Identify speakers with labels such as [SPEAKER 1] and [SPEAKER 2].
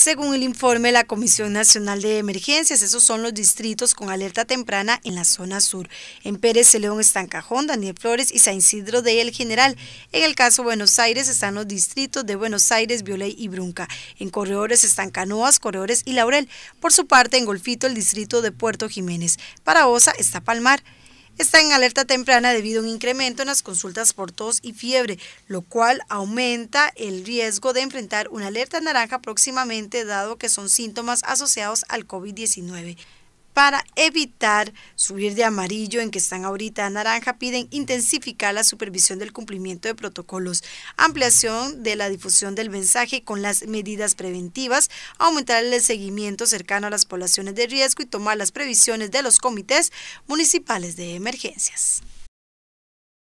[SPEAKER 1] Según el informe de la Comisión Nacional de Emergencias, esos son los distritos con alerta temprana en la zona sur. En Pérez de León están Cajón, Daniel Flores y San Isidro de El General. En el caso de Buenos Aires están los distritos de Buenos Aires, Violey y Brunca. En Corredores están Canoas, Corredores y Laurel. Por su parte, en Golfito, el distrito de Puerto Jiménez. Para Osa está Palmar está en alerta temprana debido a un incremento en las consultas por tos y fiebre, lo cual aumenta el riesgo de enfrentar una alerta naranja próximamente dado que son síntomas asociados al COVID-19 para evitar subir de amarillo en que están ahorita a naranja, piden intensificar la supervisión del cumplimiento de protocolos, ampliación de la difusión del mensaje con las medidas preventivas, aumentar el seguimiento cercano a las poblaciones de riesgo y tomar las previsiones de los comités municipales de emergencias.